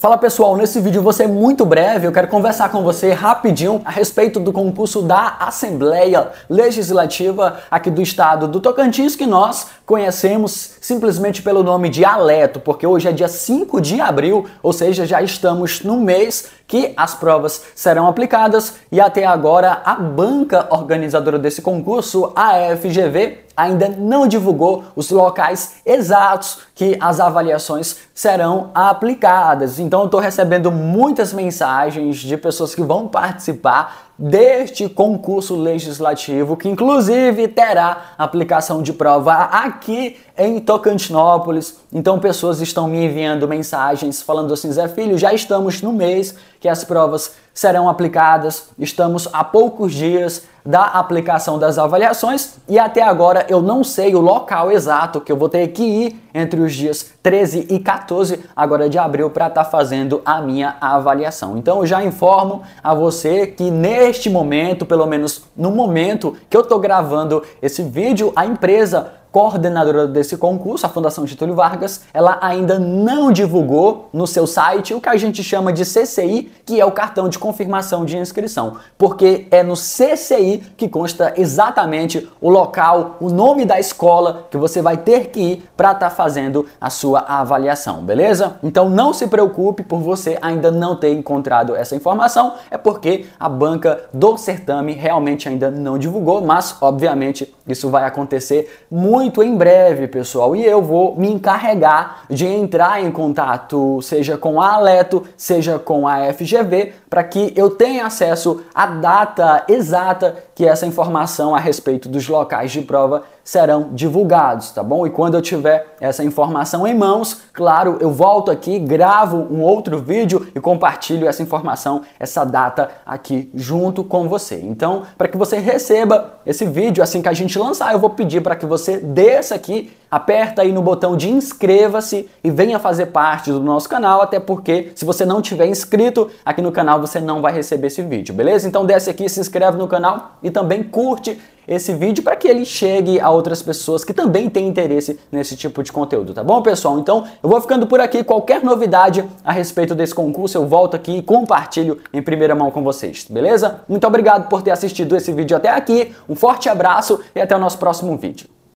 Fala pessoal, nesse vídeo você é muito breve, eu quero conversar com você rapidinho a respeito do concurso da Assembleia Legislativa aqui do estado do Tocantins que nós conhecemos simplesmente pelo nome de Aleto, porque hoje é dia 5 de abril, ou seja, já estamos no mês que as provas serão aplicadas e até agora a banca organizadora desse concurso, a FGV, ainda não divulgou os locais exatos que as avaliações serão aplicadas. Então eu estou recebendo muitas mensagens de pessoas que vão participar deste concurso legislativo, que inclusive terá aplicação de prova aqui em Tocantinópolis. Então, pessoas estão me enviando mensagens falando assim: Zé Filho, já estamos no mês que as provas serão aplicadas. Estamos a poucos dias da aplicação das avaliações e até agora eu não sei o local exato que eu vou ter que ir entre os dias 13 e 14 agora de abril para estar tá fazendo a minha avaliação. Então eu já informo a você que neste momento, pelo menos no momento que eu estou gravando esse vídeo, a empresa coordenadora desse concurso, a Fundação Getúlio Vargas, ela ainda não divulgou no seu site o que a gente chama de CCI, que é o cartão de confirmação de inscrição, porque é no CCI que consta exatamente o local, o nome da escola que você vai ter que ir para estar tá fazendo a sua avaliação, beleza? Então não se preocupe por você ainda não ter encontrado essa informação, é porque a banca do certame realmente ainda não divulgou, mas obviamente isso vai acontecer muito muito em breve, pessoal, e eu vou me encarregar de entrar em contato, seja com a Aleto, seja com a FGV, para que eu tenha acesso à data exata que essa informação a respeito dos locais de prova serão divulgados, tá bom? E quando eu tiver essa informação em mãos, claro, eu volto aqui, gravo um outro vídeo e compartilho essa informação, essa data aqui junto com você. Então, para que você receba esse vídeo assim que a gente lançar, eu vou pedir para que você desça aqui aperta aí no botão de inscreva-se e venha fazer parte do nosso canal, até porque se você não tiver inscrito aqui no canal, você não vai receber esse vídeo, beleza? Então desce aqui, se inscreve no canal e também curte esse vídeo para que ele chegue a outras pessoas que também têm interesse nesse tipo de conteúdo, tá bom, pessoal? Então, eu vou ficando por aqui. Qualquer novidade a respeito desse concurso, eu volto aqui e compartilho em primeira mão com vocês, beleza? Muito obrigado por ter assistido esse vídeo até aqui. Um forte abraço e até o nosso próximo vídeo.